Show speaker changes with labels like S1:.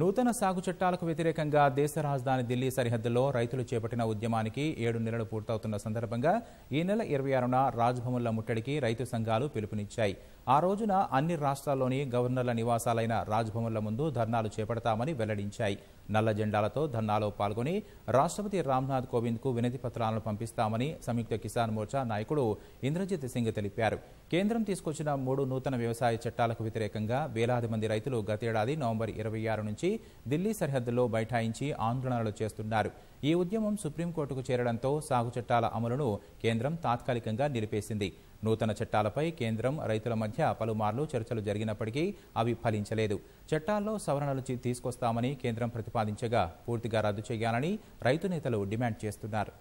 S1: నూతన సాగు చట్టాలకు వ్యతిరేకంగా దేశ రాజధాని ఢిల్లీ సరిహద్దులో రైతులు చేపట్టిన ఉద్యమానికి ఏడు నెలలు పూర్తవుతున్న సందర్భంగా ఈ నెల ఇరవై ఆరున రాజ్భవన్ల ముట్టడికి రైతు సంఘాలు పిలుపునిచ్చాయి ఆ రోజున అన్ని రాష్ట్రాల్లోని గవర్నర్ల నివాసాలైన రాజ్భవన్ల ముందు ధర్నాలు చేపడతామని వెల్లడించాయి నల్ల జెండాలతో ధర్నాలో పాల్గొని రాష్ట్రపతి రామ్నాథ్ కోవింద్కు వినతి పత్రాలను పంపిస్తామని సంయుక్త కిసాన్ మోర్చా నాయకుడు ఇంద్రజిత్ సింగ్ తెలిపారు కేంద్రం తీసుకొచ్చిన మూడు నూతన వ్యవసాయ చట్టాలకు వ్యతిరేకంగా వేలాది మంది రైతులు గతేడాది నవంబర్ ఇరవై ఆరు నుంచి ఢిల్లీ సరిహద్దులో బైఠాయించి ఆందోళనలు చేస్తున్నారు ఈ ఉద్యమం సుప్రీంకోర్టుకు చేరడంతో సాగు చట్టాల అమలును కేంద్రం తాత్కాలికంగా నిలిపేసింది నూతన చట్టాలపై కేంద్రం రైతుల మధ్య పలుమార్లు చర్చలు జరిగినప్పటికీ అవి ఫలించలేదు చట్టాల్లో సవరణలు తీసుకొస్తామని కేంద్రం ప్రతిపాదించగా పూర్తిగా రద్దు చేయాలని రైతు నేతలు డిమాండ్ చేస్తున్నారు